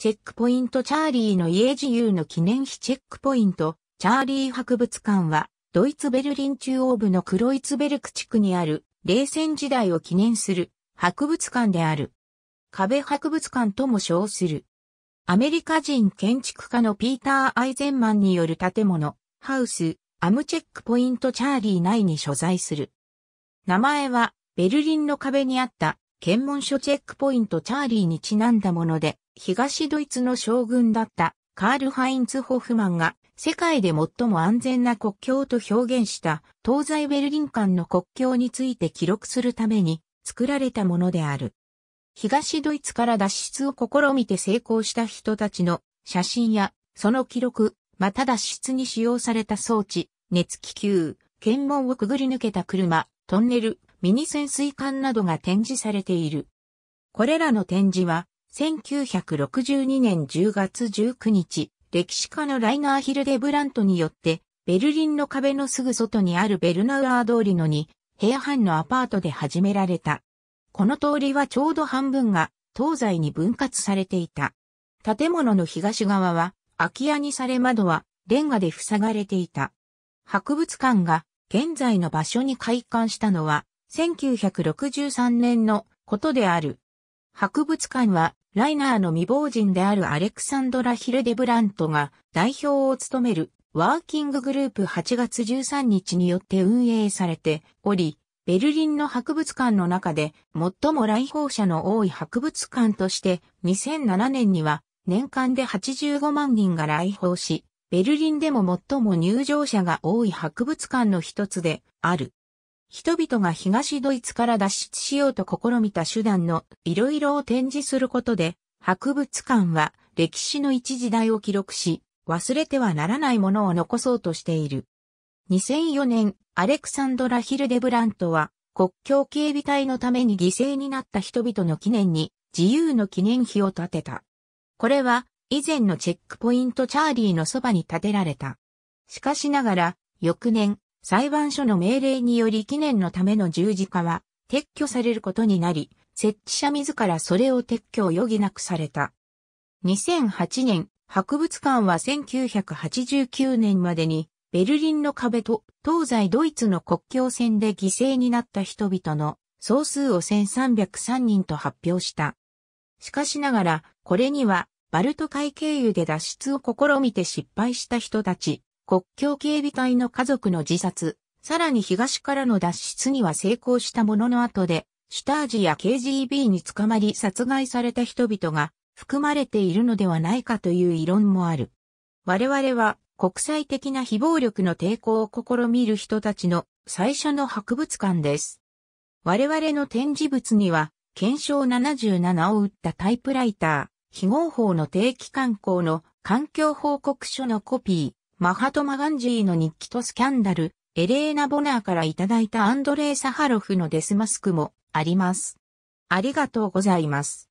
チェックポイントチャーリーの家自由の記念碑チェックポイント、チャーリー博物館は、ドイツベルリン中央部のクロイツベルク地区にある、冷戦時代を記念する博物館である。壁博物館とも称する。アメリカ人建築家のピーター・アイゼンマンによる建物、ハウス、アムチェックポイントチャーリー内に所在する。名前は、ベルリンの壁にあった、検問所チェックポイントチャーリーにちなんだもので、東ドイツの将軍だったカール・ハインツ・ホフマンが世界で最も安全な国境と表現した東西ベルリン間の国境について記録するために作られたものである。東ドイツから脱出を試みて成功した人たちの写真やその記録、また脱出に使用された装置、熱気球、検問をくぐり抜けた車、トンネル、ミニ潜水艦などが展示されている。これらの展示は1962年10月19日、歴史家のライナー・ヒルデブラントによって、ベルリンの壁のすぐ外にあるベルナウアー通りのに、部屋半のアパートで始められた。この通りはちょうど半分が東西に分割されていた。建物の東側は空き家にされ窓はレンガで塞がれていた。博物館が現在の場所に開館したのは1963年のことである。博物館はライナーの未亡人であるアレクサンドラ・ヒルデブラントが代表を務めるワーキンググループ8月13日によって運営されており、ベルリンの博物館の中で最も来訪者の多い博物館として2007年には年間で85万人が来訪し、ベルリンでも最も入場者が多い博物館の一つである。人々が東ドイツから脱出しようと試みた手段のいろいろを展示することで、博物館は歴史の一時代を記録し、忘れてはならないものを残そうとしている。2004年、アレクサンドラ・ヒルデブラントは、国境警備隊のために犠牲になった人々の記念に、自由の記念碑を建てた。これは、以前のチェックポイントチャーリーのそばに建てられた。しかしながら、翌年、裁判所の命令により記念のための十字架は撤去されることになり、設置者自らそれを撤去を余儀なくされた。2008年、博物館は1989年までにベルリンの壁と東西ドイツの国境線で犠牲になった人々の総数を1303人と発表した。しかしながら、これにはバルト海経由で脱出を試みて失敗した人たち、国境警備隊の家族の自殺、さらに東からの脱出には成功したものの後で、シュタージや KGB に捕まり殺害された人々が含まれているのではないかという異論もある。我々は国際的な非暴力の抵抗を試みる人たちの最初の博物館です。我々の展示物には、検証77を打ったタイプライター、非合法の定期刊行の環境報告書のコピー、マハトマ・ガンジーの日記とスキャンダル、エレーナ・ボナーからいただいたアンドレイ・サハロフのデスマスクもあります。ありがとうございます。